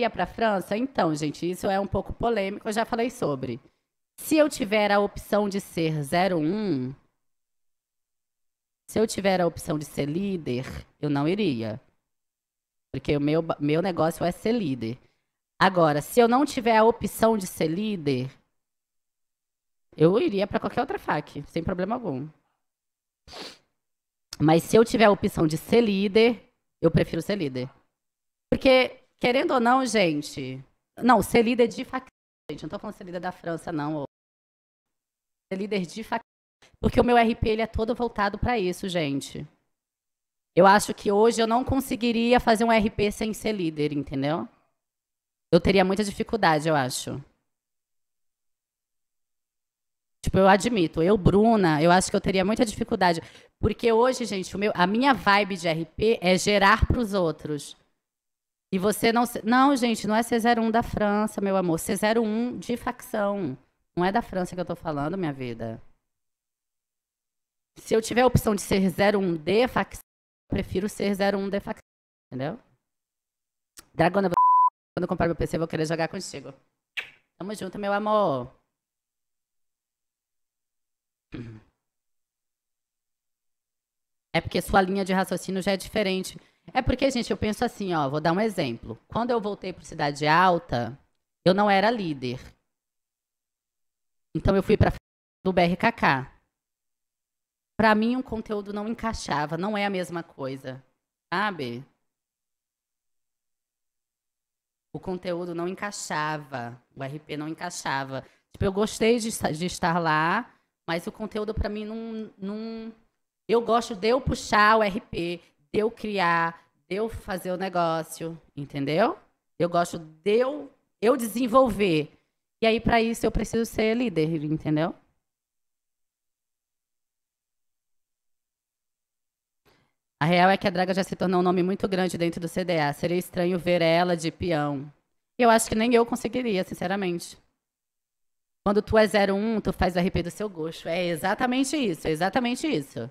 ia para a França? Então, gente, isso é um pouco polêmico, eu já falei sobre. Se eu tiver a opção de ser 01, se eu tiver a opção de ser líder, eu não iria. Porque o meu, meu negócio é ser líder. Agora, se eu não tiver a opção de ser líder, eu iria para qualquer outra fac, sem problema algum. Mas se eu tiver a opção de ser líder, eu prefiro ser líder. Porque querendo ou não, gente. Não, ser líder de facção, gente. Não estou falando ser líder da França, não. Ser líder de facção. Porque o meu RP ele é todo voltado para isso, gente. Eu acho que hoje eu não conseguiria fazer um RP sem ser líder, entendeu? Eu teria muita dificuldade, eu acho. Tipo, eu admito, eu, Bruna, eu acho que eu teria muita dificuldade. Porque hoje, gente, meu, a minha vibe de RP é gerar para os outros. E você não. Não, gente, não é C01 da França, meu amor. C01 de facção. Não é da França que eu tô falando, minha vida. Se eu tiver a opção de ser 01 de facção, eu prefiro ser 01 de facção. Entendeu? Dragona, quando eu comprar meu PC, eu vou querer jogar contigo. Tamo junto, meu amor. É porque sua linha de raciocínio já é diferente. É porque, gente, eu penso assim, ó, vou dar um exemplo. Quando eu voltei para Cidade Alta, eu não era líder. Então eu fui para do BRKK. Para mim, um conteúdo não encaixava, não é a mesma coisa, sabe? O conteúdo não encaixava, o RP não encaixava. Tipo, eu gostei de, de estar lá, mas o conteúdo para mim não, não. Eu gosto de eu puxar o RP, de eu criar, de eu fazer o negócio, entendeu? Eu gosto de eu, eu desenvolver. E aí, para isso, eu preciso ser líder, entendeu? A real é que a draga já se tornou um nome muito grande dentro do CDA. Seria estranho ver ela de peão. Eu acho que nem eu conseguiria, sinceramente. Quando tu é 01, tu faz o RP do seu gosto. É exatamente isso, é exatamente isso.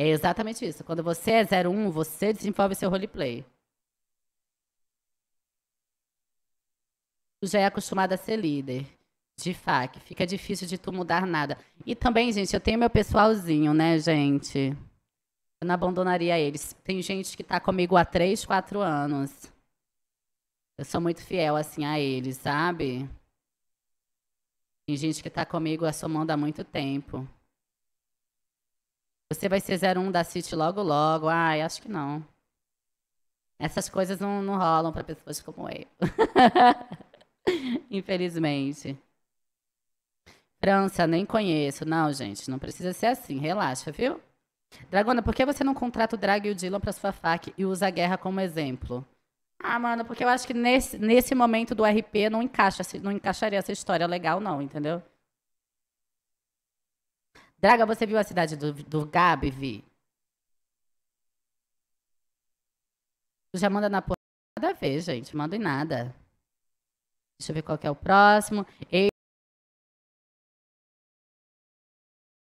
É exatamente isso. Quando você é 01, você desenvolve seu roleplay. Tu já é acostumado a ser líder. De fac, fica difícil de tu mudar nada. E também, gente, eu tenho meu pessoalzinho, né, gente? Eu não abandonaria eles. Tem gente que está comigo há 3, 4 anos. Eu sou muito fiel, assim, a eles, sabe? Tem gente que está comigo assomando há muito tempo. Você vai ser 01 da City logo logo. Ai, acho que não. Essas coisas não, não rolam para pessoas como eu. Infelizmente. França, nem conheço. Não, gente, não precisa ser assim. Relaxa, viu? Dragona, por que você não contrata o Drag e o Dylan pra sua fac e usa a guerra como exemplo? Ah, mano, porque eu acho que nesse, nesse momento do RP não, encaixa, não encaixaria essa história legal, não, entendeu? Draga, você viu a cidade do, do Gabi, Vi? Tu já manda na porra. Nada a ver, gente. Manda em nada. Deixa eu ver qual é o próximo. Eu...